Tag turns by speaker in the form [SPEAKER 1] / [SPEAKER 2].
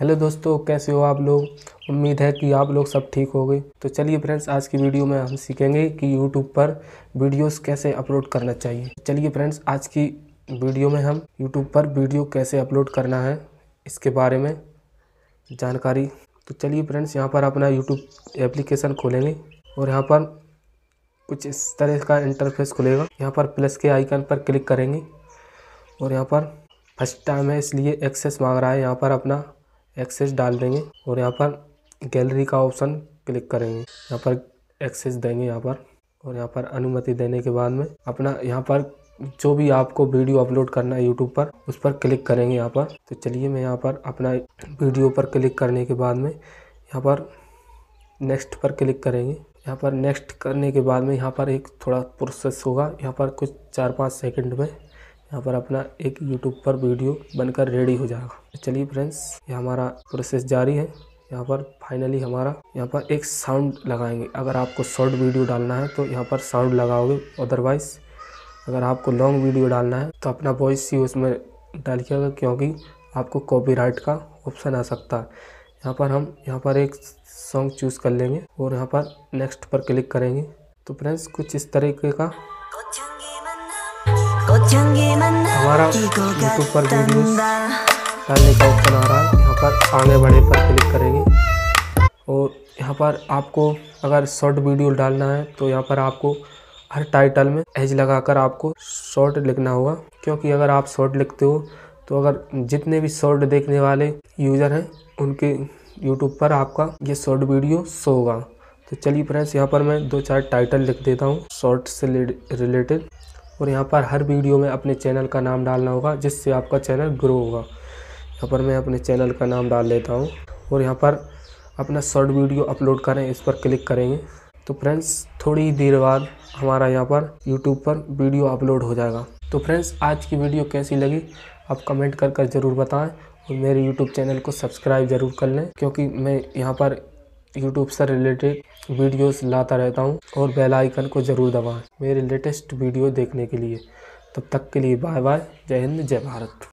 [SPEAKER 1] hello दोस्तों कैसे हो आप लोग उम्मीद है कि आप लोग सब ठीक हो गए तो चलिए फ्रेंड्स आज की वीडियो में हम सीखेंगे कि यूट्यूब पर वीडियोस कैसे अपलोड करना चाहिए चलिए फ्रेंड्स आज की वीडियो में हम यूट्यूब पर वीडियो कैसे अपलोड करना है इसके बारे में जानकारी तो चलिए फ्रेंड्स यहाँ पर अपना यूट्यूब एप्लीकेशन खोलेंगे और यहाँ पर कुछ इस तरह का इंटरफेस खुलेगा यहाँ पर प्लस के आइकन पर क्लिक करेंगे और यहाँ पर फर्स्ट टाइम है इसलिए एक्सेस मांग रहा है यहाँ पर अपना एक्सेस डाल देंगे और यहाँ पर गैलरी का ऑप्शन क्लिक करेंगे यहाँ पर एक्सेस देंगे यहाँ पर और यहाँ पर अनुमति देने के बाद में अपना यहाँ पर जो भी आपको वीडियो अपलोड करना है यूट्यूब पर उस पर क्लिक करेंगे यहाँ पर तो चलिए मैं यहाँ पर अपना वीडियो पर क्लिक करने के बाद में यहाँ पर नेक्स्ट पर क्लिक करेंगे यहाँ पर नेक्स्ट करने के बाद में यहाँ पर एक थोड़ा प्रोसेस होगा यहाँ पर कुछ चार पाँच सेकंड में यहाँ पर अपना एक यूट्यूब पर वीडियो बनकर रेडी हो जाएगा चलिए फ्रेंड्स ये हमारा प्रोसेस जारी है यहाँ पर फाइनली हमारा यहाँ पर एक साउंड लगाएंगे अगर आपको शॉर्ट वीडियो डालना है तो यहाँ पर साउंड लगाओगे अदरवाइज़ अगर आपको लॉन्ग वीडियो डालना है तो अपना वॉइस ही उसमें डाल के क्योंकि आपको कॉपीराइट का ऑप्शन आ सकता है यहाँ पर हम यहाँ पर एक सॉन्ग चूज़ कर लेंगे और यहाँ पर नेक्स्ट पर क्लिक करेंगे तो फ्रेंड्स कुछ इस तरीके का हमारा यूट्यूब पर वीडियोस डालने का ऑप्शन आ रहा है यहाँ पर आगे बढ़े पर क्लिक करेंगे और यहाँ पर आपको अगर शॉर्ट वीडियो डालना है तो यहाँ पर आपको हर टाइटल में एज लगाकर आपको शॉर्ट लिखना होगा क्योंकि अगर आप शॉर्ट लिखते हो तो अगर जितने भी शॉर्ट देखने वाले यूज़र हैं उनके यूट्यूब पर आपका ये शॉर्ट वीडियो शो होगा तो चलिए फ्रेंड्स यहाँ पर मैं दो चार टाइटल लिख देता हूँ शॉर्ट से रिलेटेड और यहाँ पर हर वीडियो में अपने चैनल का नाम डालना होगा जिससे आपका चैनल ग्रो होगा यहाँ पर मैं अपने चैनल का नाम डाल लेता हूँ और यहाँ पर अपना शॉर्ट वीडियो अपलोड करें इस पर क्लिक करेंगे तो फ्रेंड्स थोड़ी ही देर बाद हमारा यहाँ पर यूट्यूब पर वीडियो अपलोड हो जाएगा तो फ्रेंड्स आज की वीडियो कैसी लगी आप कमेंट कर कर ज़रूर बताएँ और मेरे यूट्यूब चैनल को सब्सक्राइब ज़रूर कर लें क्योंकि मैं यहाँ पर यूट्यूब से रिलेटेड वीडियोस लाता रहता हूँ और बेल आइकन को ज़रूर दबाएं मेरे लेटेस्ट वीडियो देखने के लिए तब तक के लिए बाय बाय जय हिंद जय भारत